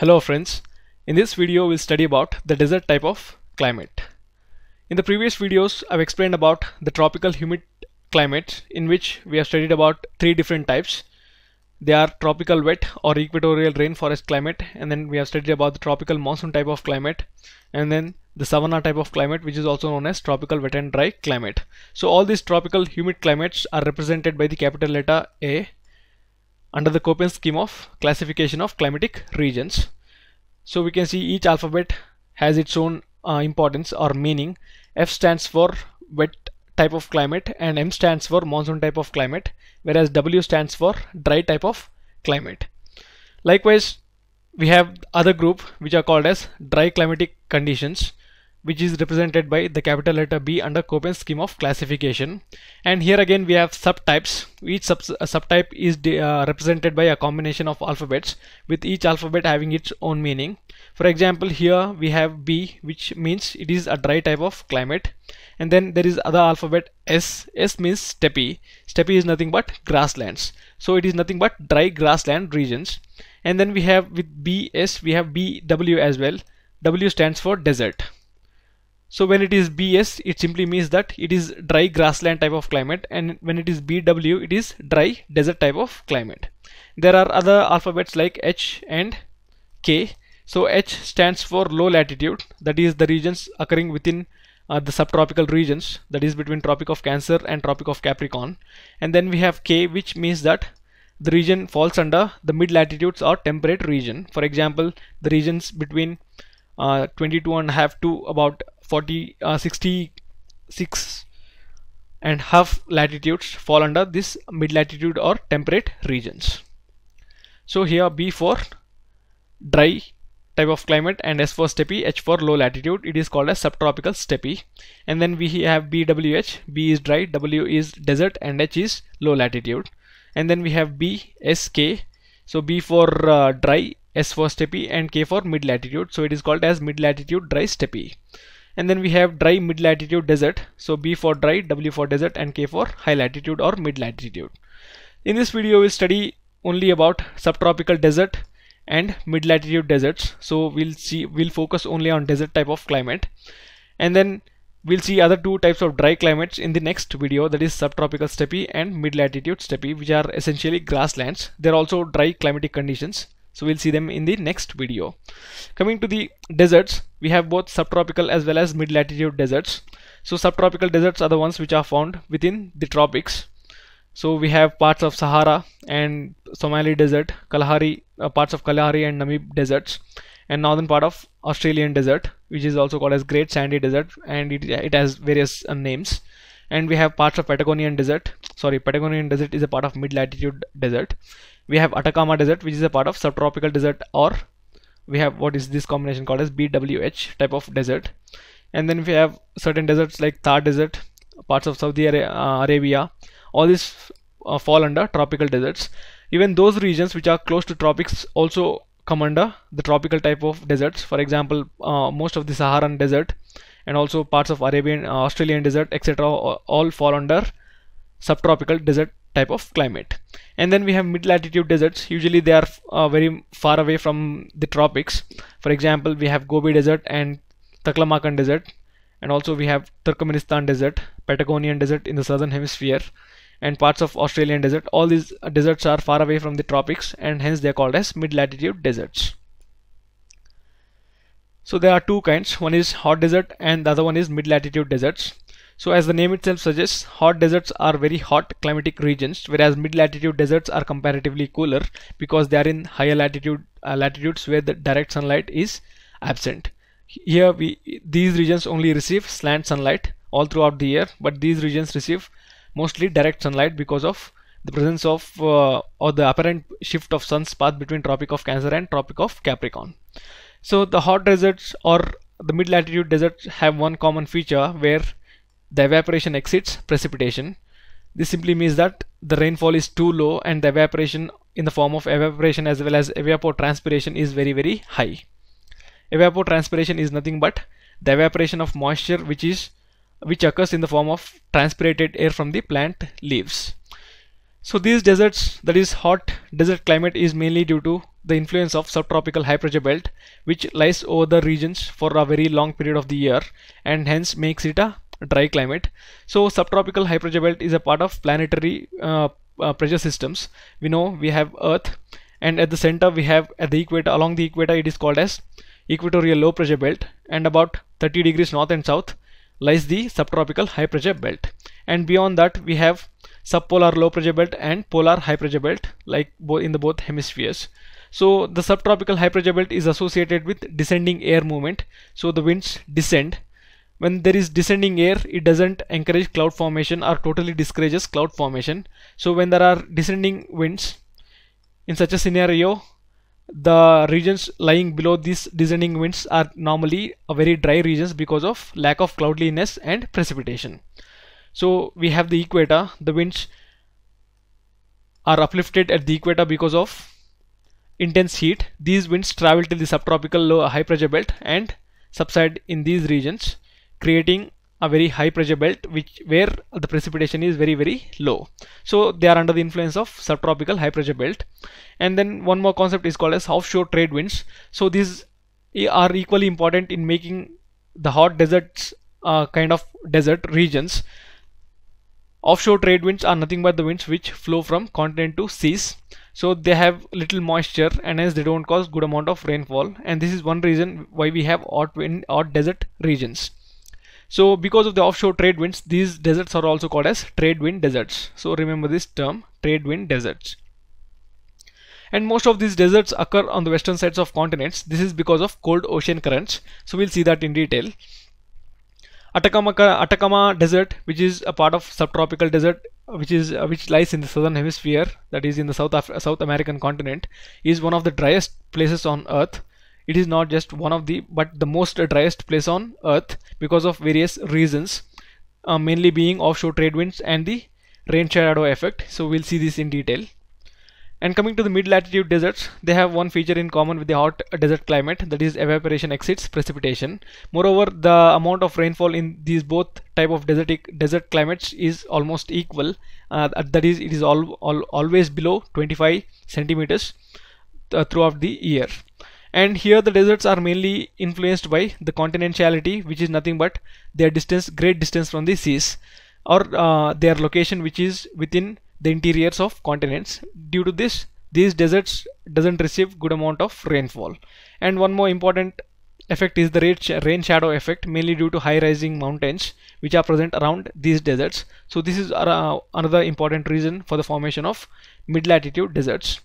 Hello friends, in this video we'll study about the desert type of climate. In the previous videos I've explained about the tropical humid climate in which we have studied about three different types. They are tropical wet or equatorial rainforest climate and then we have studied about the tropical monsoon type of climate and then the savanna type of climate which is also known as tropical wet and dry climate. So all these tropical humid climates are represented by the capital letter A under the Köppen scheme of classification of climatic regions. So we can see each alphabet has its own uh, importance or meaning. F stands for wet type of climate and M stands for monsoon type of climate whereas W stands for dry type of climate. Likewise we have other group which are called as dry climatic conditions which is represented by the capital letter B under Copen's scheme of classification. And here again we have subtypes. Each sub uh, subtype is uh, represented by a combination of alphabets with each alphabet having its own meaning. For example here we have B which means it is a dry type of climate and then there is other alphabet S. S means steppe. Steppe is nothing but grasslands. So it is nothing but dry grassland regions. And then we have with BS we have BW as well. W stands for desert so when it is BS, it simply means that it is dry grassland type of climate and when it is BW, it is dry desert type of climate. There are other alphabets like H and K. So H stands for low latitude, that is the regions occurring within uh, the subtropical regions, that is between Tropic of Cancer and Tropic of Capricorn. And then we have K, which means that the region falls under the mid latitudes or temperate region. For example, the regions between uh, 22 and a half to about 40 uh, 66 and half latitudes fall under this mid latitude or temperate regions so here b for dry type of climate and s for steppe h for low latitude it is called as subtropical steppe and then we have bwh b is dry w is desert and h is low latitude and then we have b s k so b for uh, dry S for steppe and K for mid latitude. So it is called as mid latitude dry steppe and then we have dry mid latitude desert so b for dry w for desert and k for high latitude or mid latitude in this video we'll study only about subtropical desert and mid latitude deserts so we'll see we'll focus only on desert type of climate and then we'll see other two types of dry climates in the next video that is subtropical steppe and mid latitude steppe which are essentially grasslands they're also dry climatic conditions so we'll see them in the next video. Coming to the deserts, we have both subtropical as well as mid-latitude deserts. So subtropical deserts are the ones which are found within the tropics. So we have parts of Sahara and Somali desert, Kalahari, uh, parts of Kalahari and Namib deserts and northern part of Australian desert which is also called as Great Sandy Desert and it, it has various uh, names and we have parts of Patagonian desert sorry Patagonian desert is a part of mid-latitude desert we have Atacama Desert which is a part of subtropical desert or we have what is this combination called as BWH type of desert and then we have certain deserts like Thar Desert parts of Saudi uh, Arabia all these uh, fall under tropical deserts even those regions which are close to tropics also come under the tropical type of deserts for example uh, most of the Saharan desert and also parts of Arabian uh, Australian desert etc all fall under subtropical desert type of climate and then we have mid-latitude deserts usually they are uh, very far away from the tropics for example we have Gobi Desert and Taklamakan Desert and also we have Turkmenistan Desert Patagonian Desert in the southern hemisphere and parts of Australian Desert all these deserts are far away from the tropics and hence they are called as mid-latitude deserts so there are two kinds one is hot desert and the other one is mid-latitude deserts so as the name itself suggests, hot deserts are very hot climatic regions, whereas mid-latitude deserts are comparatively cooler because they are in higher latitude uh, latitudes where the direct sunlight is absent. Here, we these regions only receive slant sunlight all throughout the year, but these regions receive mostly direct sunlight because of the presence of uh, or the apparent shift of sun's path between Tropic of Cancer and Tropic of Capricorn. So the hot deserts or the mid-latitude deserts have one common feature where the evaporation exceeds precipitation. This simply means that the rainfall is too low and the evaporation in the form of evaporation as well as evapotranspiration is very very high. Evapotranspiration is nothing but the evaporation of moisture which is which occurs in the form of transpirated air from the plant leaves. So these deserts that is hot desert climate is mainly due to the influence of subtropical high pressure belt which lies over the regions for a very long period of the year and hence makes it a dry climate. So subtropical pressure belt is a part of planetary uh, uh, pressure systems. We know we have Earth and at the center we have at the equator along the equator it is called as equatorial low pressure belt and about 30 degrees north and south lies the subtropical high pressure belt and beyond that we have subpolar low pressure belt and polar high pressure belt like both in the both hemispheres so the subtropical high pressure belt is associated with descending air movement so the winds descend when there is descending air it doesn't encourage cloud formation or totally discourages cloud formation so when there are descending winds in such a scenario the regions lying below these descending winds are normally very dry regions because of lack of cloudliness and precipitation so we have the equator the winds are uplifted at the equator because of intense heat these winds travel till the subtropical low high pressure belt and subside in these regions creating a very high pressure belt which where the precipitation is very very low so they are under the influence of subtropical high pressure belt and then one more concept is called as offshore trade winds so these are equally important in making the hot deserts uh, kind of desert regions offshore trade winds are nothing but the winds which flow from continent to seas so they have little moisture and hence they don't cause good amount of rainfall and this is one reason why we have hot wind or desert regions so because of the offshore trade winds, these deserts are also called as trade wind deserts. So remember this term, trade wind deserts. And most of these deserts occur on the western sides of continents. This is because of cold ocean currents. So we'll see that in detail. Atacama, Atacama Desert, which is a part of subtropical desert, which is uh, which lies in the southern hemisphere, that is in the South Af South American continent, is one of the driest places on Earth it is not just one of the but the most driest place on earth because of various reasons uh, mainly being offshore trade winds and the rain shadow effect so we'll see this in detail and coming to the mid-latitude deserts, they have one feature in common with the hot desert climate, that is evaporation exceeds precipitation. Moreover, the amount of rainfall in these both type of desertic desert climates is almost equal. Uh, that is, it is all, all always below 25 centimeters uh, throughout the year and here the deserts are mainly influenced by the continentality which is nothing but their distance great distance from the seas or uh, their location which is within the interiors of continents due to this these deserts doesn't receive good amount of rainfall and one more important effect is the rain shadow effect mainly due to high rising mountains which are present around these deserts so this is uh, another important reason for the formation of mid latitude deserts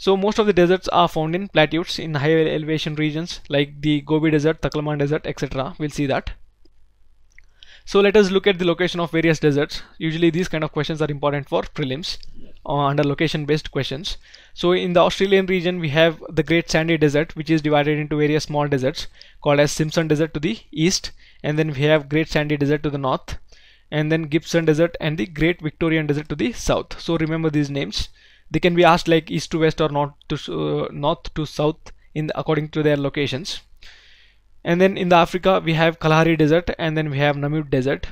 so most of the deserts are found in plateaus in higher elevation regions like the Gobi Desert, Taklaman Desert, etc. We'll see that. So let us look at the location of various deserts. Usually these kind of questions are important for prelims uh, under location based questions. So in the Australian region we have the Great Sandy Desert which is divided into various small deserts called as Simpson Desert to the east and then we have Great Sandy Desert to the north and then Gibson Desert and the Great Victorian Desert to the south. So remember these names they can be asked like east to west or north to uh, north to south in according to their locations and then in the Africa we have Kalahari Desert and then we have Namib Desert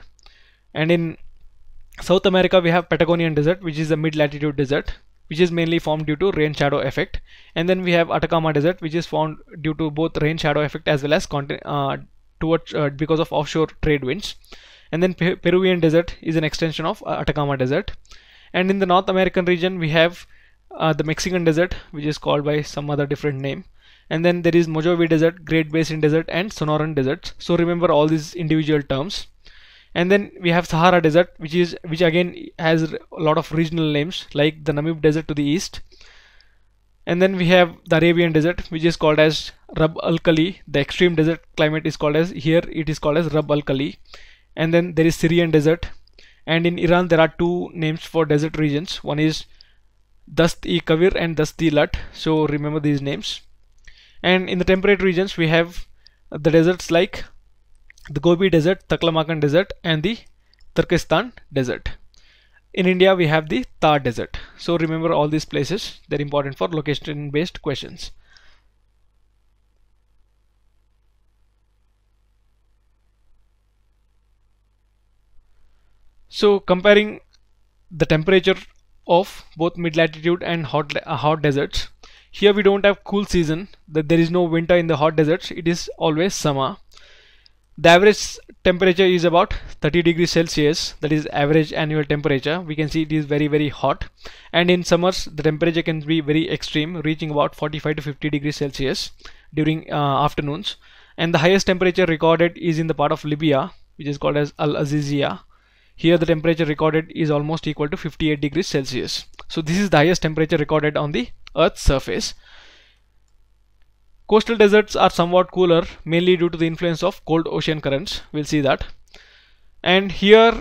and in South America we have Patagonian Desert which is a mid-latitude desert which is mainly formed due to rain shadow effect and then we have Atacama Desert which is formed due to both rain shadow effect as well as uh, towards uh, because of offshore trade winds and then Pe Peruvian Desert is an extension of uh, Atacama Desert and in the North American region we have uh, the Mexican desert which is called by some other different name and then there is Mojave Desert, Great Basin Desert and Sonoran Desert so remember all these individual terms and then we have Sahara Desert which is which again has a lot of regional names like the Namib Desert to the east and then we have the Arabian Desert which is called as Rub al Khali the extreme desert climate is called as here it is called as Rub al Khali and then there is Syrian Desert and in Iran, there are two names for desert regions. One is Dast-e-Kavir and Dast-e-Lat. So remember these names. And in the temperate regions, we have the deserts like the Gobi Desert, Taklamakan Desert, and the Turkestan Desert. In India, we have the Thar Desert. So remember all these places. They're important for location-based questions. So comparing the temperature of both mid-latitude and hot, uh, hot deserts. Here we don't have cool season, that there is no winter in the hot deserts, it is always summer. The average temperature is about 30 degrees Celsius, that is average annual temperature. We can see it is very very hot and in summers the temperature can be very extreme reaching about 45 to 50 degrees Celsius during uh, afternoons and the highest temperature recorded is in the part of Libya which is called as Al-Azizia here the temperature recorded is almost equal to 58 degrees Celsius. So this is the highest temperature recorded on the Earth's surface. Coastal deserts are somewhat cooler mainly due to the influence of cold ocean currents. We'll see that. And here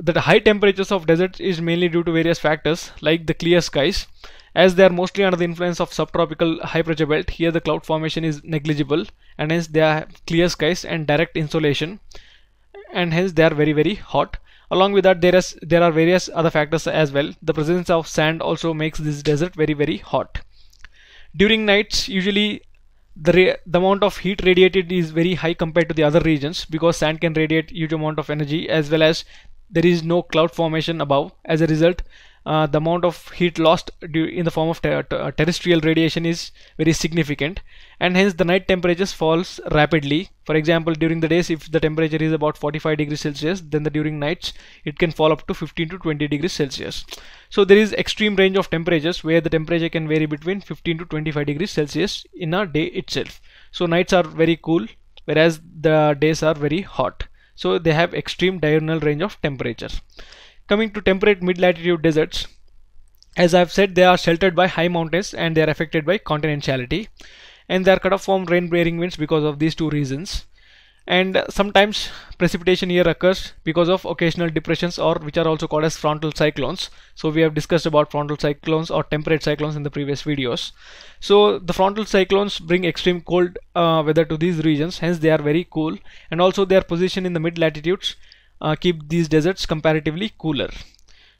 the high temperatures of deserts is mainly due to various factors like the clear skies as they are mostly under the influence of subtropical high pressure belt here the cloud formation is negligible and hence they are clear skies and direct insulation and hence they are very very hot along with that there is there are various other factors as well the presence of sand also makes this desert very very hot during nights usually the, the amount of heat radiated is very high compared to the other regions because sand can radiate huge amount of energy as well as there is no cloud formation above as a result uh, the amount of heat lost in the form of ter ter terrestrial radiation is very significant and hence the night temperatures falls rapidly for example during the days if the temperature is about 45 degrees celsius then the during nights it can fall up to 15 to 20 degrees celsius so there is extreme range of temperatures where the temperature can vary between 15 to 25 degrees celsius in a day itself so nights are very cool whereas the days are very hot so they have extreme diurnal range of temperatures Coming to temperate mid-latitude deserts, as I've said, they are sheltered by high mountains and they are affected by continentality. And they are cut off from rain-bearing winds because of these two reasons. And sometimes precipitation here occurs because of occasional depressions or which are also called as frontal cyclones. So we have discussed about frontal cyclones or temperate cyclones in the previous videos. So the frontal cyclones bring extreme cold uh, weather to these regions, hence they are very cool. And also their position in the mid-latitudes uh, keep these deserts comparatively cooler.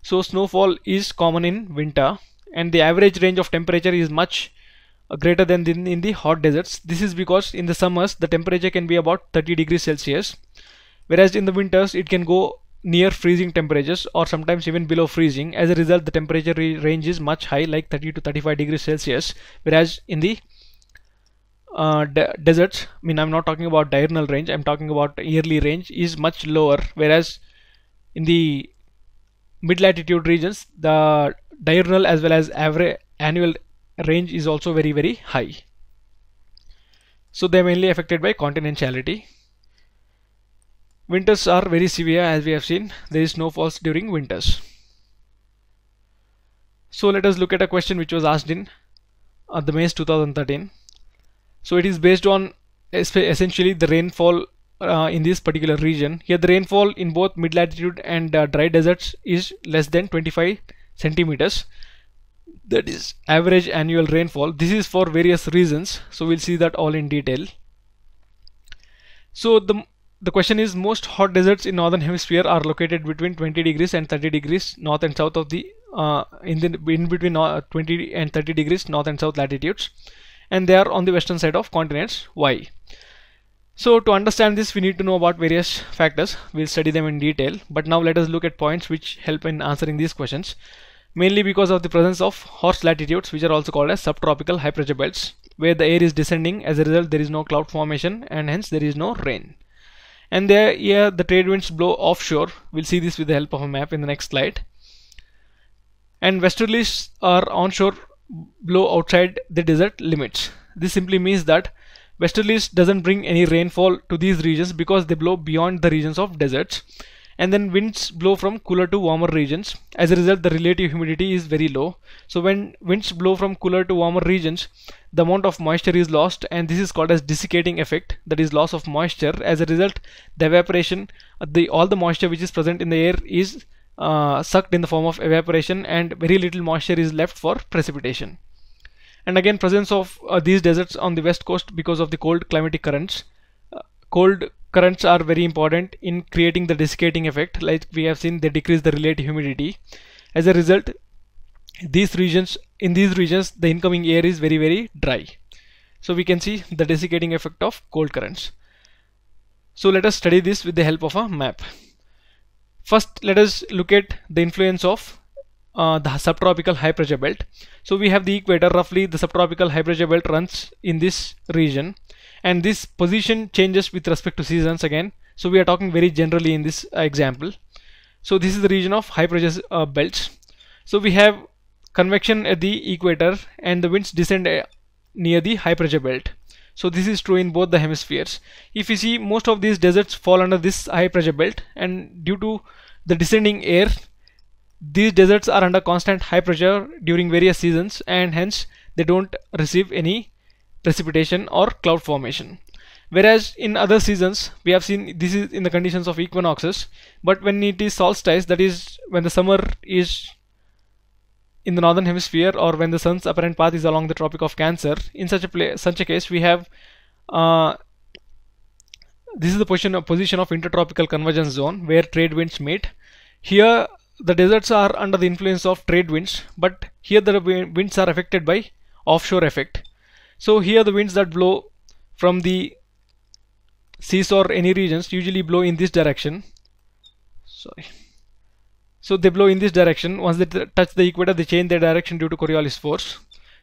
So snowfall is common in winter and the average range of temperature is much uh, greater than in, in the hot deserts. This is because in the summers the temperature can be about 30 degrees Celsius whereas in the winters it can go near freezing temperatures or sometimes even below freezing as a result the temperature range is much high like 30 to 35 degrees celsius whereas in the uh, de deserts, I mean, I'm not talking about diurnal range, I'm talking about yearly range, is much lower. Whereas in the mid latitude regions, the diurnal as well as average annual range is also very, very high. So they're mainly affected by continentality. Winters are very severe as we have seen. There is snowfalls during winters. So let us look at a question which was asked in uh, the May 2013. So it is based on essentially the rainfall uh, in this particular region. Here the rainfall in both mid-latitude and uh, dry deserts is less than 25 centimeters. That is average annual rainfall. This is for various reasons. So we'll see that all in detail. So the the question is most hot deserts in northern hemisphere are located between 20 degrees and 30 degrees north and south of the uh, in the in between uh, 20 and 30 degrees north and south latitudes and they are on the western side of continents Y. So to understand this we need to know about various factors. We'll study them in detail but now let us look at points which help in answering these questions mainly because of the presence of horse latitudes which are also called as subtropical high pressure belts where the air is descending as a result there is no cloud formation and hence there is no rain and there yeah, the trade winds blow offshore we'll see this with the help of a map in the next slide and westerlies are onshore blow outside the desert limits. This simply means that westerlies doesn't bring any rainfall to these regions because they blow beyond the regions of deserts and then winds blow from cooler to warmer regions as a result the relative humidity is very low so when winds blow from cooler to warmer regions the amount of moisture is lost and this is called as desiccating effect that is loss of moisture as a result the evaporation the all the moisture which is present in the air is uh, sucked in the form of evaporation and very little moisture is left for precipitation. And again presence of uh, these deserts on the west coast because of the cold climatic currents. Uh, cold currents are very important in creating the desiccating effect like we have seen they decrease the relative humidity. As a result these regions in these regions the incoming air is very very dry. So we can see the desiccating effect of cold currents. So let us study this with the help of a map. First, let us look at the influence of uh, the subtropical high pressure belt. So we have the equator roughly the subtropical high pressure belt runs in this region and this position changes with respect to seasons again. So we are talking very generally in this uh, example. So this is the region of high pressure uh, belts. So we have convection at the equator and the winds descend uh, near the high pressure belt. So this is true in both the hemispheres. If you see most of these deserts fall under this high pressure belt and due to the descending air these deserts are under constant high pressure during various seasons and hence they don't receive any precipitation or cloud formation. Whereas in other seasons, we have seen this is in the conditions of equinoxes, but when it is solstice, that is when the summer is in the northern hemisphere or when the sun's apparent path is along the tropic of cancer in such a play, such a case we have uh, this is the position of, position of intertropical convergence zone where trade winds meet here the deserts are under the influence of trade winds but here the winds are affected by offshore effect so here the winds that blow from the seas or any regions usually blow in this direction sorry so they blow in this direction. Once they touch the equator, they change their direction due to Coriolis force.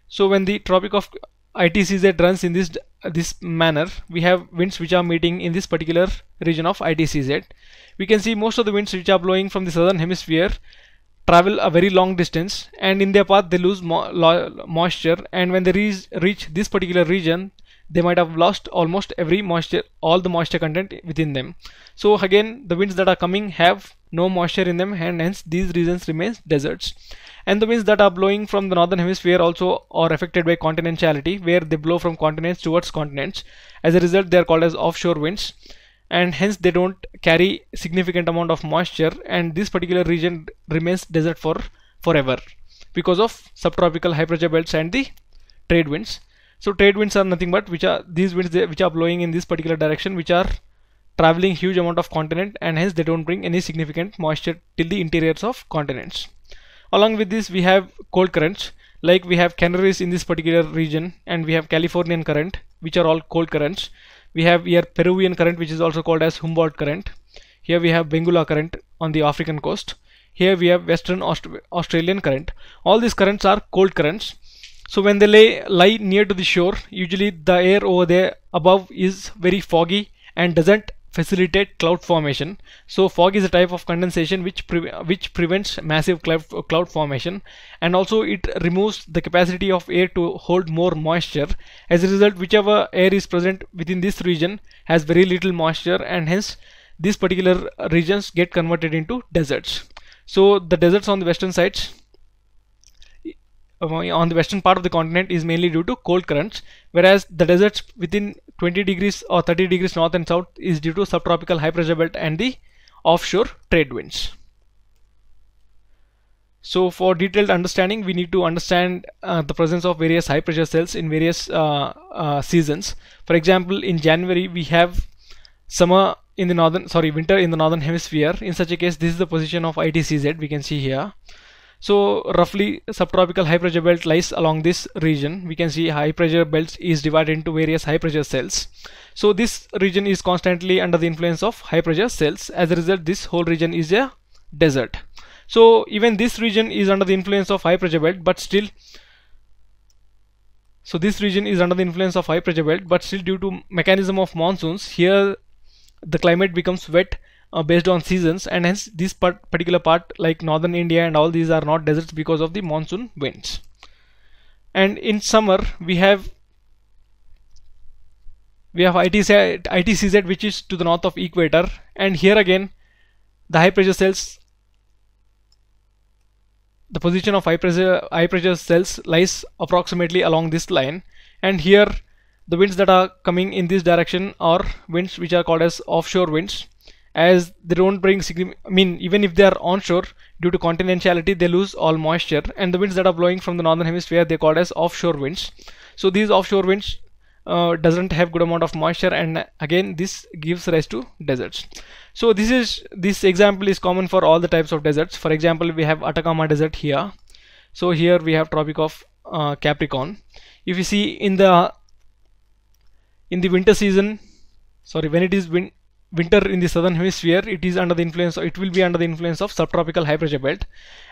So when the Tropic of ITCZ runs in this this manner, we have winds which are meeting in this particular region of ITCZ. We can see most of the winds which are blowing from the southern hemisphere travel a very long distance and in their path they lose mo moisture and when they reach, reach this particular region they might have lost almost every moisture all the moisture content within them so again the winds that are coming have no moisture in them and hence these regions remain deserts and the winds that are blowing from the northern hemisphere also are affected by continentality where they blow from continents towards continents as a result they are called as offshore winds and hence they don't carry significant amount of moisture and this particular region remains desert for forever because of subtropical high pressure belts and the trade winds so trade winds are nothing but which are these winds which are blowing in this particular direction which are traveling huge amount of continent and hence they don't bring any significant moisture till the interiors of continents along with this we have cold currents like we have canaries in this particular region and we have californian current which are all cold currents we have here peruvian current which is also called as humboldt current here we have benguela current on the african coast here we have western Aust australian current all these currents are cold currents so when they lay, lie near to the shore, usually the air over there above is very foggy and doesn't facilitate cloud formation. So fog is a type of condensation which pre which prevents massive cloud, cloud formation and also it removes the capacity of air to hold more moisture. As a result, whichever air is present within this region has very little moisture and hence these particular regions get converted into deserts. So the deserts on the western sides on the western part of the continent is mainly due to cold currents, whereas the deserts within 20 degrees or 30 degrees north and south is due to subtropical high pressure belt and the offshore trade winds. So for detailed understanding, we need to understand uh, the presence of various high pressure cells in various uh, uh, seasons. For example, in January, we have summer in the northern, sorry, winter in the northern hemisphere. In such a case, this is the position of ITCZ we can see here. So roughly subtropical high pressure belt lies along this region. We can see high pressure belt is divided into various high pressure cells. So this region is constantly under the influence of high pressure cells. As a result, this whole region is a desert. So even this region is under the influence of high pressure belt, but still so this region is under the influence of high pressure belt, but still due to mechanism of monsoons, here the climate becomes wet uh, based on seasons and hence this part, particular part like northern India and all these are not deserts because of the monsoon winds. And in summer we have we have ITC, ITCZ which is to the north of equator and here again the high pressure cells the position of high pressure, high pressure cells lies approximately along this line and here the winds that are coming in this direction are winds which are called as offshore winds as they don't bring I mean even if they are onshore due to continentality they lose all moisture and the winds that are blowing from the northern hemisphere they called as offshore winds so these offshore winds uh, doesn't have good amount of moisture and uh, again this gives rise to deserts so this is this example is common for all the types of deserts for example we have Atacama desert here so here we have tropic of uh, Capricorn if you see in the in the winter season sorry when it is win winter in the southern hemisphere it is under the influence it will be under the influence of subtropical high pressure belt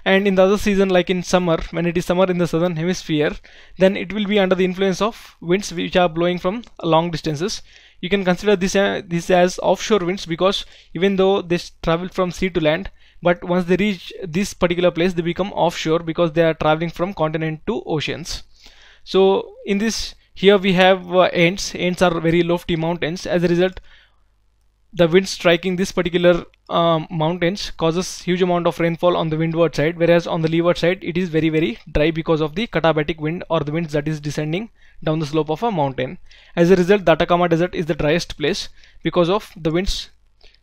and in the other season like in summer when it is summer in the southern hemisphere then it will be under the influence of winds which are blowing from long distances you can consider this uh, this as offshore winds because even though they travel from sea to land but once they reach this particular place they become offshore because they are traveling from continent to oceans so in this here we have uh, Ends are very lofty mountains as a result the wind striking this particular um, mountains causes huge amount of rainfall on the windward side whereas on the leeward side it is very very dry because of the katabatic wind or the winds that is descending down the slope of a mountain as a result the atacama desert is the driest place because of the winds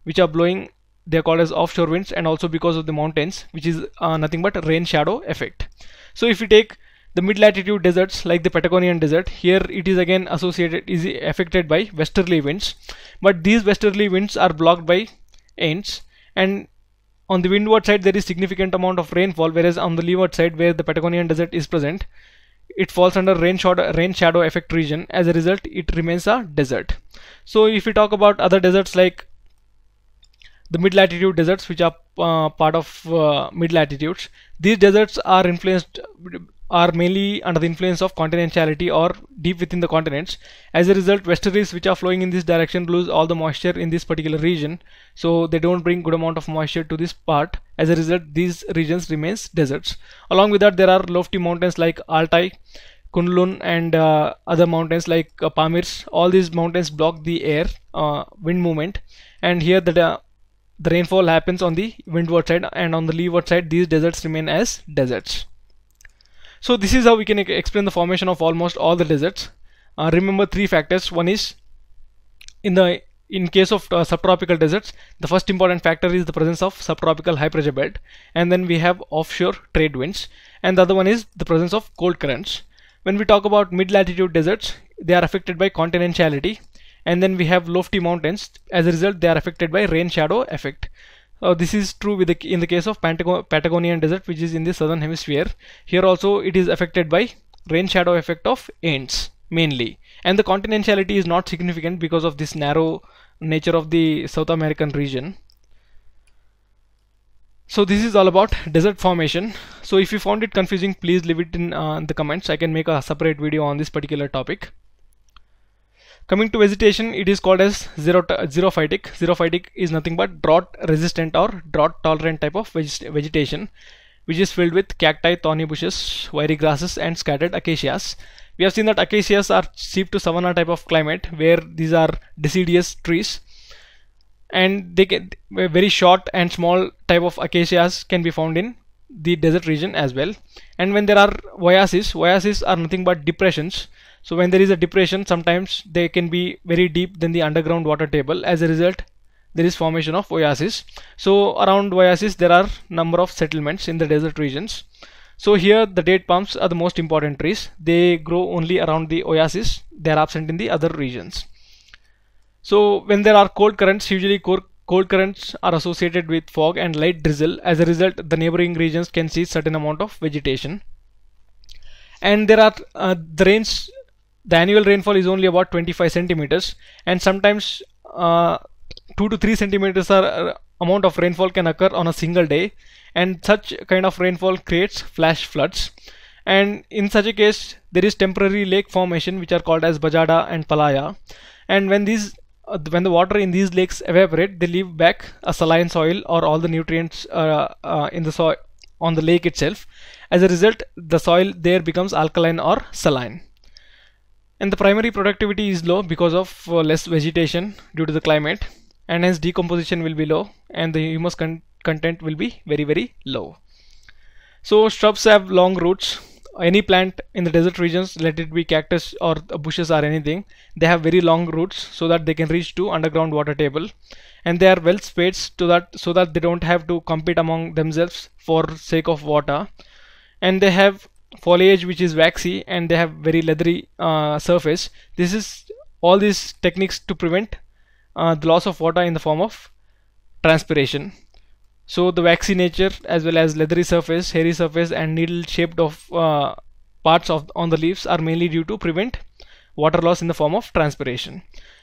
which are blowing they are called as offshore winds and also because of the mountains which is uh, nothing but rain shadow effect so if we take the mid-latitude deserts like the Patagonian desert, here it is again associated, is affected by westerly winds. But these westerly winds are blocked by ends and on the windward side there is significant amount of rainfall whereas on the leeward side where the Patagonian desert is present, it falls under rain shadow, rain shadow effect region. As a result, it remains a desert. So if we talk about other deserts like the mid-latitude deserts which are uh, part of uh, mid-latitudes these deserts are influenced are mainly under the influence of continentality or deep within the continents. As a result, westerlies which are flowing in this direction lose all the moisture in this particular region. So they don't bring good amount of moisture to this part. As a result, these regions remains deserts. Along with that, there are lofty mountains like Altai, Kunlun and uh, other mountains like uh, Pamirs. All these mountains block the air, uh, wind movement. And here the the rainfall happens on the windward side and on the leeward side these deserts remain as deserts. So this is how we can explain the formation of almost all the deserts. Uh, remember three factors. One is in the in case of uh, subtropical deserts, the first important factor is the presence of subtropical high pressure belt, and then we have offshore trade winds, and the other one is the presence of cold currents. When we talk about mid latitude deserts, they are affected by continentality, and then we have lofty mountains. As a result, they are affected by rain shadow effect. Uh, this is true with the, in the case of Patagonian desert which is in the southern hemisphere. Here also it is affected by rain shadow effect of ants mainly and the continentality is not significant because of this narrow nature of the South American region. So this is all about desert formation. So if you found it confusing please leave it in uh, the comments. I can make a separate video on this particular topic. Coming to vegetation, it is called as xerophytic. Xerophytic is nothing but drought resistant or drought tolerant type of vegetation which is filled with cacti, thorny bushes, wiry grasses and scattered acacias. We have seen that acacias are sheep to savanna type of climate where these are deciduous trees and they get very short and small type of acacias can be found in the desert region as well and when there are oases oases are nothing but depressions so when there is a depression, sometimes they can be very deep than the underground water table. As a result, there is formation of oasis. So around oasis, there are number of settlements in the desert regions. So here the date palms are the most important trees. They grow only around the oasis. They are absent in the other regions. So when there are cold currents, usually cold currents are associated with fog and light drizzle. As a result, the neighboring regions can see certain amount of vegetation. And there are uh, the rains the annual rainfall is only about 25 centimeters and sometimes uh, 2 to 3 centimeters are uh, amount of rainfall can occur on a single day and such kind of rainfall creates flash floods and in such a case there is temporary lake formation which are called as bajada and palaya and when these uh, when the water in these lakes evaporate they leave back a saline soil or all the nutrients uh, uh in the soil on the lake itself as a result the soil there becomes alkaline or saline and the primary productivity is low because of uh, less vegetation due to the climate and hence decomposition will be low and the humus con content will be very very low. So shrubs have long roots. Any plant in the desert regions, let it be cactus or bushes or anything, they have very long roots so that they can reach to underground water table, and they are well spaced so that so that they don't have to compete among themselves for sake of water, and they have foliage which is waxy and they have very leathery uh, surface this is all these techniques to prevent uh, the loss of water in the form of transpiration so the waxy nature as well as leathery surface hairy surface and needle shaped of uh, parts of on the leaves are mainly due to prevent water loss in the form of transpiration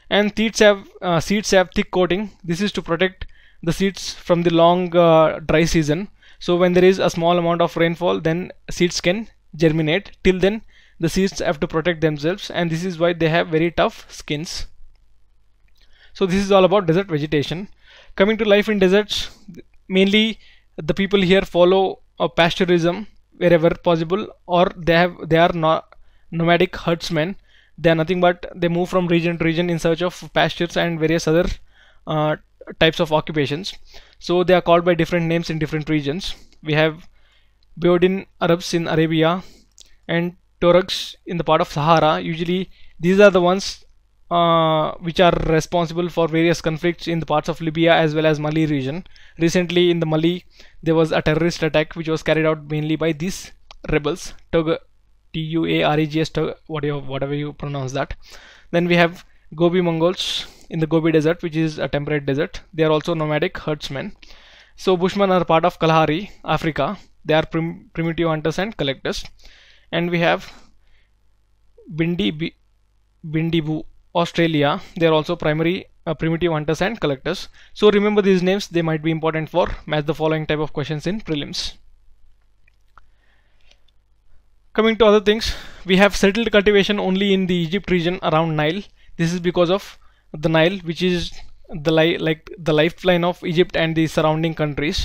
and seeds have uh, seeds have thick coating this is to protect the seeds from the long uh, dry season so when there is a small amount of rainfall then seeds can germinate till then the seeds have to protect themselves and this is why they have very tough skins so this is all about desert vegetation coming to life in deserts mainly the people here follow a pasturism wherever possible or they have they are not nomadic herdsmen they are nothing but they move from region to region in search of pastures and various other uh, types of occupations so they are called by different names in different regions we have Beodin Arabs in Arabia, and Toraks in the part of Sahara. Usually, these are the ones uh, which are responsible for various conflicts in the parts of Libya as well as Mali region. Recently, in the Mali, there was a terrorist attack which was carried out mainly by these rebels. Tug T-U-A-R-E-G-S, whatever, whatever you pronounce that. Then we have Gobi Mongols in the Gobi Desert, which is a temperate desert. They are also nomadic herdsmen. So Bushmen are part of Kalahari, Africa they are prim primitive hunters and collectors and we have Bindi Bu Australia they are also primary uh, primitive hunters and collectors so remember these names they might be important for match the following type of questions in prelims coming to other things we have settled cultivation only in the Egypt region around Nile this is because of the Nile which is the li like the lifeline of Egypt and the surrounding countries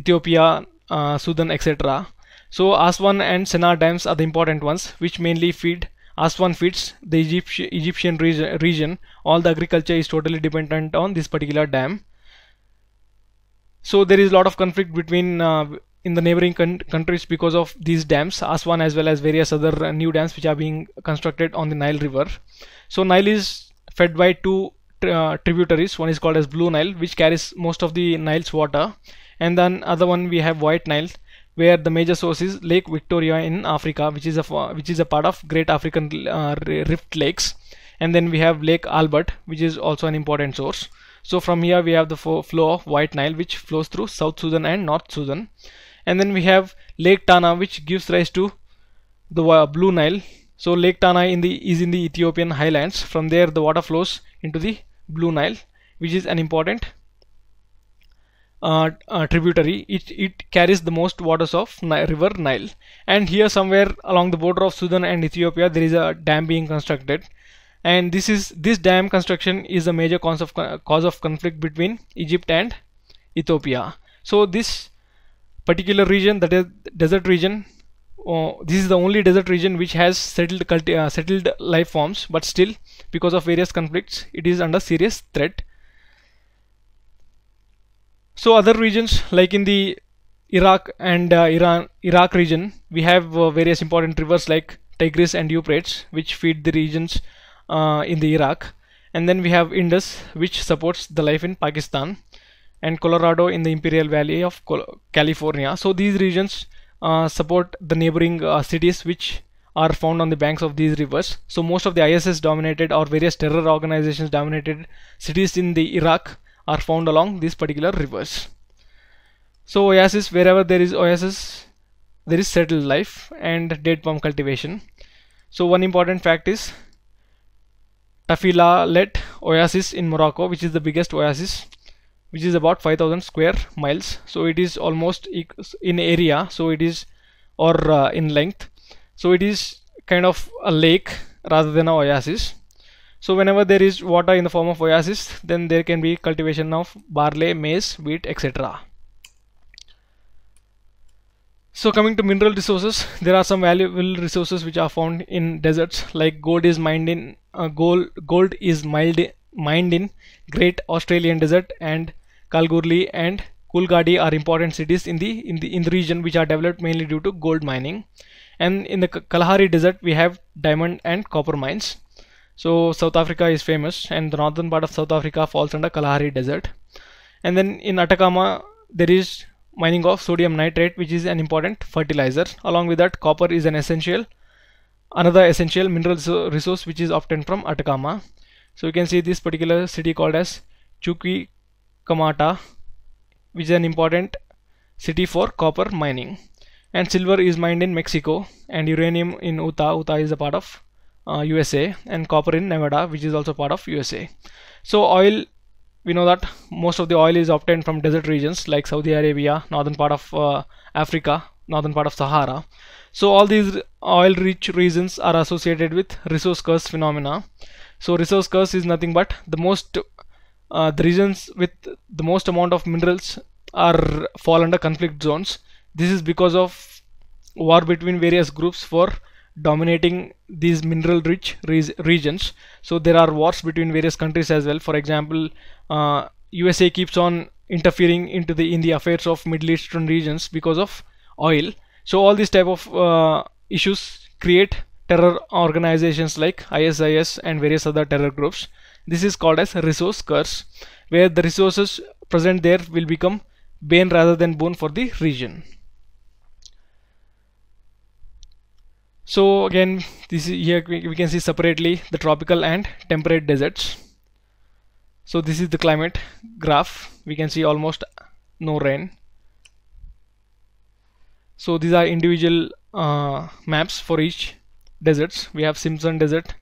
Ethiopia uh, Sudan, etc. So Aswan and Sena dams are the important ones which mainly feed Aswan feeds the Egypt, Egyptian region, region. All the agriculture is totally dependent on this particular dam. So there is a lot of conflict between uh, in the neighboring countries because of these dams, Aswan as well as various other uh, new dams which are being constructed on the Nile River. So Nile is fed by two uh, tributaries. One is called as Blue Nile, which carries most of the Nile's water, and then other one we have White Nile where the major source is Lake Victoria in Africa which is a which is a part of Great African uh, Rift Lakes and then we have Lake Albert which is also an important source so from here we have the flow of White Nile which flows through South Sudan and North Sudan and then we have Lake Tana which gives rise to the uh, Blue Nile so Lake Tana in the, is in the Ethiopian highlands from there the water flows into the Blue Nile which is an important uh, uh, tributary it, it carries the most waters of river Nile and here somewhere along the border of Sudan and Ethiopia there is a dam being constructed and this is this dam construction is a major cause of cause of conflict between Egypt and Ethiopia so this particular region that is desert region uh, this is the only desert region which has settled settled life forms but still because of various conflicts it is under serious threat so other regions like in the Iraq and uh, Iran Iraq region, we have uh, various important rivers like Tigris and Euphrates, which feed the regions uh, in the Iraq, and then we have Indus, which supports the life in Pakistan, and Colorado in the Imperial Valley of California. So these regions uh, support the neighboring uh, cities, which are found on the banks of these rivers. So most of the ISIS dominated or various terror organizations dominated cities in the Iraq are found along these particular rivers. So oasis, wherever there is oasis, there is settled life and date palm cultivation. So one important fact is Tafilalet oasis in Morocco, which is the biggest oasis, which is about 5000 square miles. So it is almost in area, so it is or uh, in length. So it is kind of a lake rather than a oasis. So whenever there is water in the form of oasis, then there can be cultivation of barley, maize, wheat, etc. So coming to mineral resources, there are some valuable resources which are found in deserts like gold is mined in uh, gold gold is mined mined in Great Australian Desert and Kalgoorlie and Coolgardie are important cities in the in the in the region which are developed mainly due to gold mining. And in the Kalahari Desert, we have diamond and copper mines. So South Africa is famous and the northern part of South Africa falls under Kalahari Desert. And then in Atacama, there is mining of sodium nitrate, which is an important fertilizer. Along with that, copper is an essential, another essential mineral resource, which is obtained from Atacama. So you can see this particular city called as Kamata which is an important city for copper mining. And silver is mined in Mexico and uranium in Utah. Utah is a part of uh, USA and copper in Nevada which is also part of USA. So oil we know that most of the oil is obtained from desert regions like Saudi Arabia, northern part of uh, Africa, northern part of Sahara. So all these oil rich regions are associated with resource curse phenomena. So resource curse is nothing but the most uh, the regions with the most amount of minerals are fall under conflict zones. This is because of war between various groups for dominating these mineral rich regions so there are wars between various countries as well for example uh, USA keeps on interfering into the in the affairs of Middle Eastern regions because of oil so all these type of uh, issues create terror organizations like ISIS and various other terror groups this is called as resource curse where the resources present there will become bane rather than boon for the region So again, this here we can see separately the tropical and temperate deserts. So this is the climate graph. We can see almost no rain. So these are individual uh, maps for each deserts. We have Simpson Desert,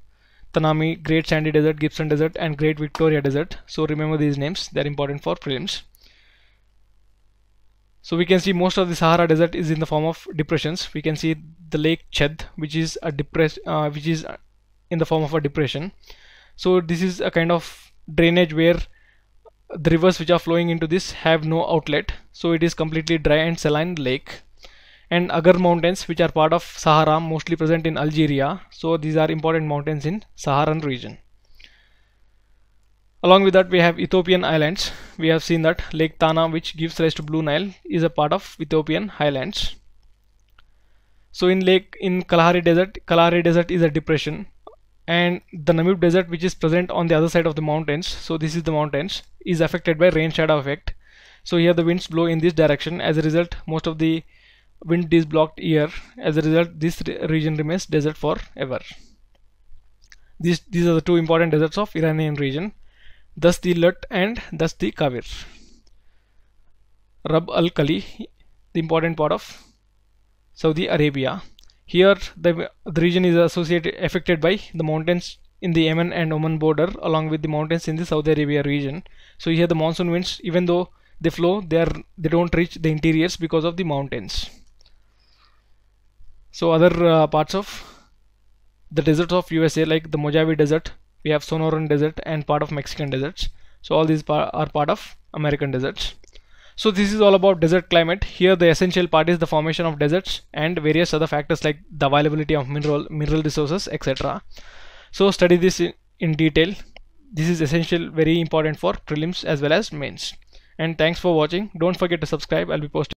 Tanami, Great Sandy Desert, Gibson Desert and Great Victoria Desert. So remember these names, they're important for prelims. So we can see most of the Sahara Desert is in the form of depressions. We can see the Lake Chad, which is a depress, uh, which is uh, in the form of a depression. So this is a kind of drainage where the rivers which are flowing into this have no outlet. So it is completely dry and saline lake. And Agar mountains, which are part of Sahara, mostly present in Algeria. So these are important mountains in Saharan region. Along with that, we have Ethiopian islands. We have seen that Lake Tana, which gives rise to Blue Nile, is a part of Ethiopian highlands. So in Lake in Kalahari Desert, Kalahari Desert is a depression, and the Namib Desert, which is present on the other side of the mountains, so this is the mountains, is affected by rain shadow effect. So here the winds blow in this direction. As a result, most of the wind is blocked here. As a result, this region remains desert forever. These these are the two important deserts of Iranian region thus the Lut and thus the Kavir. Rab al-Khali, the important part of Saudi Arabia. Here the, the region is associated affected by the mountains in the Yemen and Oman border along with the mountains in the Saudi Arabia region. So here the monsoon winds even though they flow they are they don't reach the interiors because of the mountains. So other uh, parts of the deserts of USA like the Mojave Desert we have Sonoran Desert and part of Mexican deserts. So all these are part of American deserts. So this is all about desert climate. Here the essential part is the formation of deserts and various other factors like the availability of mineral mineral resources etc. So study this in, detail. This is essential very important for prelims as well as mains. And thanks for watching. Don't forget to subscribe. I'll be posting